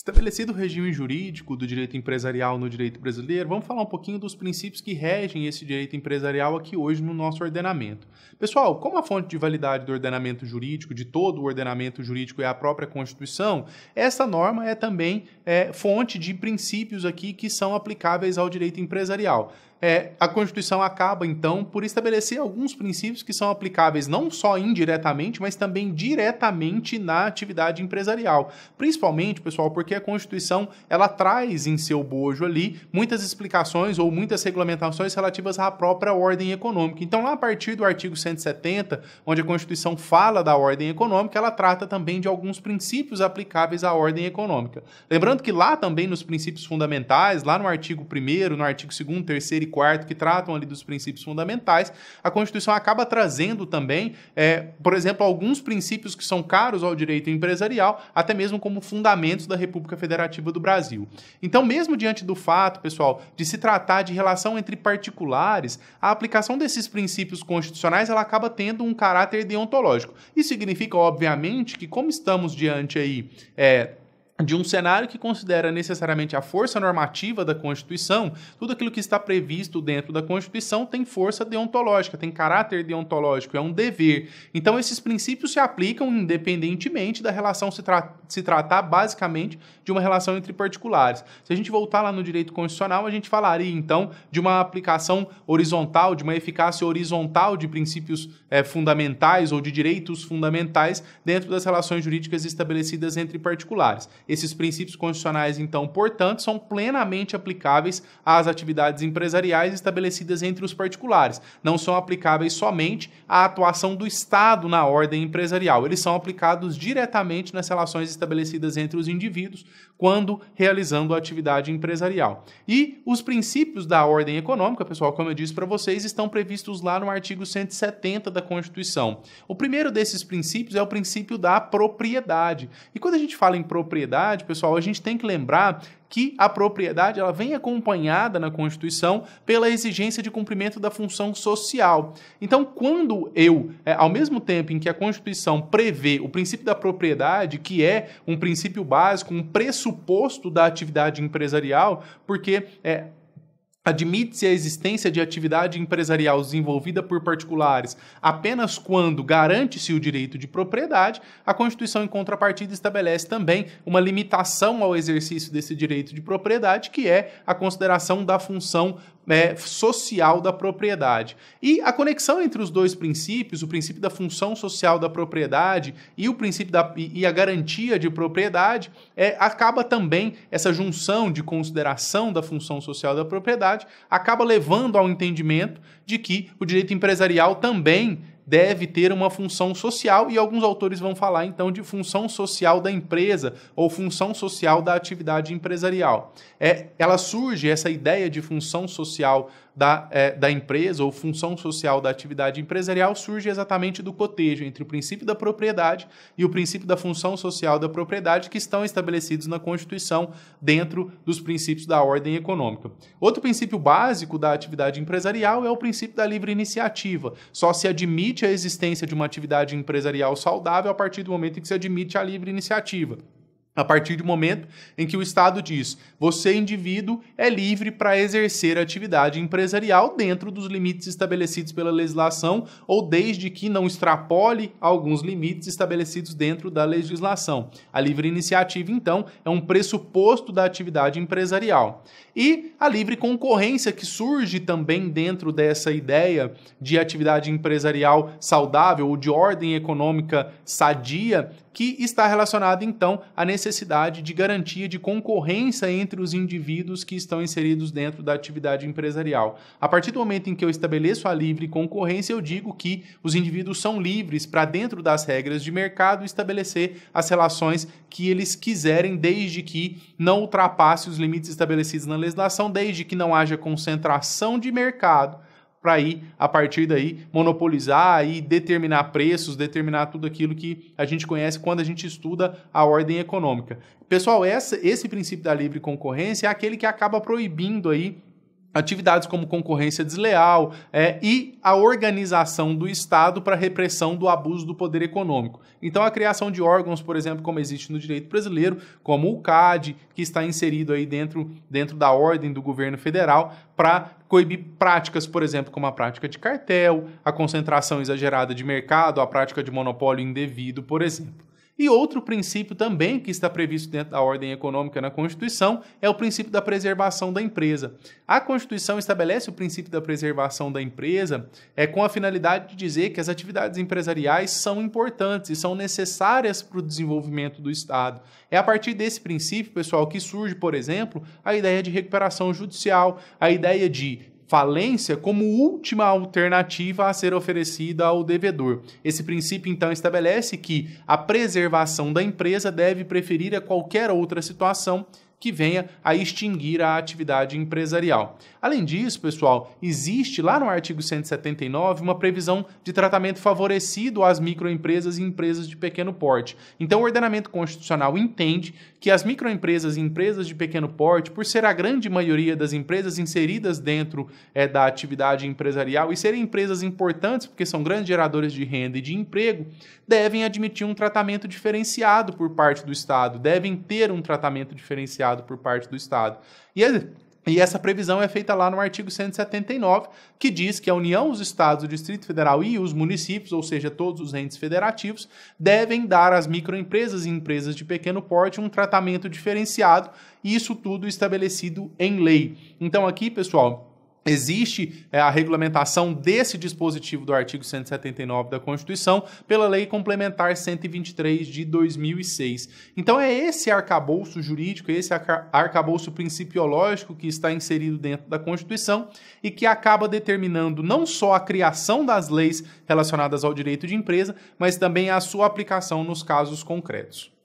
Estabelecido o regime jurídico do direito empresarial no direito brasileiro, vamos falar um pouquinho dos princípios que regem esse direito empresarial aqui hoje no nosso ordenamento. Pessoal, como a fonte de validade do ordenamento jurídico, de todo o ordenamento jurídico, é a própria Constituição, essa norma é também é, fonte de princípios aqui que são aplicáveis ao direito empresarial é, a Constituição acaba, então, por estabelecer alguns princípios que são aplicáveis não só indiretamente, mas também diretamente na atividade empresarial. Principalmente, pessoal, porque a Constituição ela traz em seu bojo ali muitas explicações ou muitas regulamentações relativas à própria ordem econômica. Então, lá a partir do artigo 170, onde a Constituição fala da ordem econômica, ela trata também de alguns princípios aplicáveis à ordem econômica. Lembrando que lá também nos princípios fundamentais, lá no artigo 1, no artigo 2, 3 e IV, que tratam ali dos princípios fundamentais, a Constituição acaba trazendo também, é, por exemplo, alguns princípios que são caros ao direito empresarial, até mesmo como fundamentos da República Federativa do Brasil. Então, mesmo diante do fato, pessoal, de se tratar de relação entre particulares, a aplicação desses princípios constitucionais ela acaba tendo um caráter deontológico. Isso significa, obviamente, que como estamos diante aí é, de um cenário que considera necessariamente a força normativa da Constituição, tudo aquilo que está previsto dentro da Constituição tem força deontológica, tem caráter deontológico, é um dever. Então, esses princípios se aplicam independentemente da relação se, tra se tratar basicamente de uma relação entre particulares. Se a gente voltar lá no direito constitucional, a gente falaria então de uma aplicação horizontal, de uma eficácia horizontal de princípios é, fundamentais ou de direitos fundamentais dentro das relações jurídicas estabelecidas entre particulares. Esses princípios constitucionais, então, portanto, são plenamente aplicáveis às atividades empresariais estabelecidas entre os particulares. Não são aplicáveis somente à atuação do Estado na ordem empresarial. Eles são aplicados diretamente nas relações estabelecidas entre os indivíduos quando realizando a atividade empresarial. E os princípios da ordem econômica, pessoal, como eu disse para vocês, estão previstos lá no artigo 170 da Constituição. O primeiro desses princípios é o princípio da propriedade. E quando a gente fala em propriedade, propriedade, pessoal, a gente tem que lembrar que a propriedade ela vem acompanhada na Constituição pela exigência de cumprimento da função social. Então, quando eu, é, ao mesmo tempo em que a Constituição prevê o princípio da propriedade, que é um princípio básico, um pressuposto da atividade empresarial, porque é, Admite-se a existência de atividade empresarial desenvolvida por particulares apenas quando garante-se o direito de propriedade, a Constituição, em contrapartida, estabelece também uma limitação ao exercício desse direito de propriedade, que é a consideração da função né, social da propriedade. E a conexão entre os dois princípios, o princípio da função social da propriedade e o princípio da, e a garantia de propriedade, é, acaba também essa junção de consideração da função social da propriedade, acaba levando ao entendimento de que o direito empresarial também deve ter uma função social e alguns autores vão falar então de função social da empresa ou função social da atividade empresarial. É, ela surge essa ideia de função social da, é, da empresa ou função social da atividade empresarial surge exatamente do cotejo entre o princípio da propriedade e o princípio da função social da propriedade que estão estabelecidos na Constituição dentro dos princípios da ordem econômica. Outro princípio básico da atividade empresarial é o princípio da livre iniciativa. Só se admite admite a existência de uma atividade empresarial saudável a partir do momento em que se admite a livre iniciativa a partir do momento em que o Estado diz você, indivíduo, é livre para exercer atividade empresarial dentro dos limites estabelecidos pela legislação ou desde que não extrapole alguns limites estabelecidos dentro da legislação. A livre iniciativa, então, é um pressuposto da atividade empresarial. E a livre concorrência, que surge também dentro dessa ideia de atividade empresarial saudável ou de ordem econômica sadia, que está relacionada, então, à necessidade necessidade de garantia de concorrência entre os indivíduos que estão inseridos dentro da atividade empresarial. A partir do momento em que eu estabeleço a livre concorrência, eu digo que os indivíduos são livres para, dentro das regras de mercado, estabelecer as relações que eles quiserem, desde que não ultrapasse os limites estabelecidos na legislação, desde que não haja concentração de mercado para ir a partir daí monopolizar e determinar preços, determinar tudo aquilo que a gente conhece quando a gente estuda a ordem econômica. Pessoal, essa, esse princípio da livre concorrência é aquele que acaba proibindo aí atividades como concorrência desleal é, e a organização do Estado para repressão do abuso do poder econômico. Então, a criação de órgãos, por exemplo, como existe no direito brasileiro, como o CAD, que está inserido aí dentro, dentro da ordem do governo federal, para coibir práticas, por exemplo, como a prática de cartel, a concentração exagerada de mercado, a prática de monopólio indevido, por exemplo. E outro princípio também que está previsto dentro da ordem econômica na Constituição é o princípio da preservação da empresa. A Constituição estabelece o princípio da preservação da empresa é, com a finalidade de dizer que as atividades empresariais são importantes e são necessárias para o desenvolvimento do Estado. É a partir desse princípio, pessoal, que surge, por exemplo, a ideia de recuperação judicial, a ideia de falência como última alternativa a ser oferecida ao devedor. Esse princípio então estabelece que a preservação da empresa deve preferir a qualquer outra situação que venha a extinguir a atividade empresarial. Além disso, pessoal, existe lá no artigo 179 uma previsão de tratamento favorecido às microempresas e empresas de pequeno porte. Então, o ordenamento constitucional entende que as microempresas e empresas de pequeno porte, por ser a grande maioria das empresas inseridas dentro é, da atividade empresarial e serem empresas importantes porque são grandes geradores de renda e de emprego, devem admitir um tratamento diferenciado por parte do Estado, devem ter um tratamento diferenciado praticado por parte do Estado. E e essa previsão é feita lá no artigo 179, que diz que a União, os Estados, o Distrito Federal e os municípios, ou seja, todos os entes federativos, devem dar às microempresas e empresas de pequeno porte um tratamento diferenciado, e isso tudo estabelecido em lei. Então, aqui, pessoal, Existe é, a regulamentação desse dispositivo do artigo 179 da Constituição pela Lei Complementar 123 de 2006. Então é esse arcabouço jurídico, esse arcabouço principiológico que está inserido dentro da Constituição e que acaba determinando não só a criação das leis relacionadas ao direito de empresa, mas também a sua aplicação nos casos concretos.